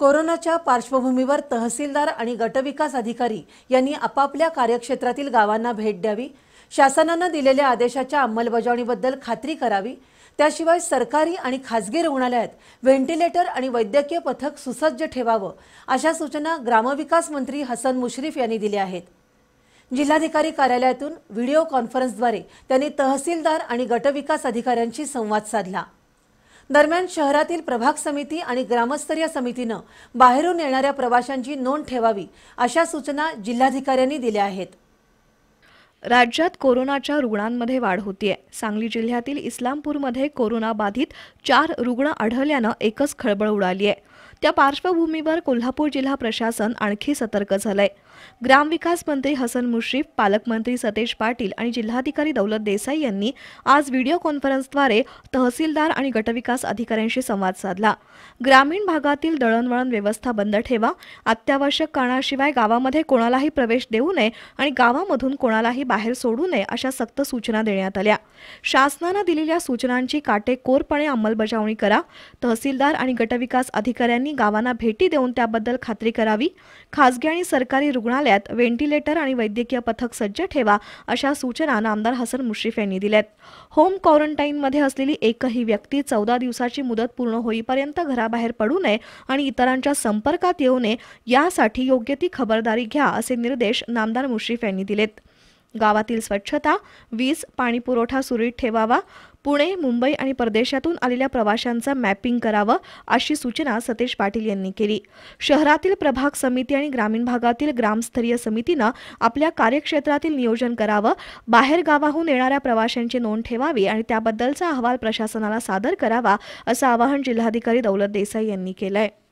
कोरोनाच्या पार्श्वभूमीवर तहसीलदार आणि गटविकास अधिकारी यांनी आपापल्या कार्यक्षेत्रातील गावांना भेट द्यावी शासनानं दिलेल्या आदेशाच्या अंमलबजावणीबद्दल खात्री करावी त्याशिवाय सरकारी आणि खासगी रुग्णालयात व्हेंटिलेटर आणि वैद्यकीय पथक सुसज्ज ठेवावं अशा सूचना ग्रामविकास मंत्री हसन मुश्रीफ यांनी दिल्या आहेत जिल्हाधिकारी कार्यालयातून व्हिडिओ कॉन्फरन्सद्वारे त्यांनी तहसीलदार आणि गटविकास अधिकाऱ्यांशी संवाद साधला दरम्यान शहरातील प्रभाग समिती आणि ग्रामस्तरीय समितीनं बाहेरून येणाऱ्या प्रवाशांची नोंद ठेवावी अशा सूचना जिल्हाधिकाऱ्यांनी दिल्या आहेत राज्यात कोरोनाच्या रुग्णांमध्ये वाढ होतीये सांगली जिल्ह्यातील इस्लामपूरमध्ये कोरोना बाधित चार रुग्ण आढळल्यानं एकच खळबळ उडाली आहे त्या पार्श्वभूमीवर कोल्हापूर जिल्हा प्रशासन आणखी सतर्क झालंय ग्रामविकास मंत्री हसन मुश्रीफ पालकमंत्री सतेज पाटील आणि जिल्हाधिकारी दौलत देसाई यांनी आज व्हिडिओ कॉन्फरन्सद्वारे तहसीलदार आणि गटविकास अधिकाऱ्यांशी संवाद साधला ग्रामीण भागातील दळणवळण व्यवस्था बंद ठेवा अत्यावश्यक कारणाशिवाय गावामध्ये कोणालाही प्रवेश देऊ नये आणि गावामधून कोणालाही बाहेर सोडू नये अशा सक्त सूचना देण्यात आल्या शासनानं दिलेल्या सूचनांची काटेकोरपणे अंमलबजावणी करा तहसीलदार आणि गटविकास अधिकाऱ्यांनी गावांना भेटी देऊन त्याबद्दल खात्री करावी खासगी आणि सरकारी रुग्णालयात व्हेंटिलेटर आणि वैद्यकीय पथक सज्ज ठेवा अशा सूचना नामदार हसन मुश्रीफ यांनी दिल्यात होम क्वारंटाईनमध्ये असलेली एकही व्यक्ती चौदा दिवसाची मुदत पूर्ण होईपर्यंत घराबाहेर पडू नये आणि इतरांच्या संपर्कात येऊ नये यासाठी योग्य ती खबरदारी घ्या असे निर्देश नामदार मुश्रीफ यांनी दिलेत गावातील स्वच्छता वीज पाणी पुरवठा सुरळीत ठेवावा पुणे मुंबई आणि परदेशातून आलेल्या प्रवाशांचं मॅपिंग करावं अशी सूचना सतेश पाटील यांनी केली शहरातील प्रभाग समिती आणि ग्रामीण भागातील ग्रामस्तरीय समितीनं आपल्या कार्यक्षेत्रातील नियोजन करावं बाहेर गावाहून येणाऱ्या प्रवाशांची नोंद ठेवावी आणि त्याबद्दलचा अहवाल प्रशासनाला सादर करावा असं आवाहन जिल्हाधिकारी दौलत देसाई यांनी केलं आहे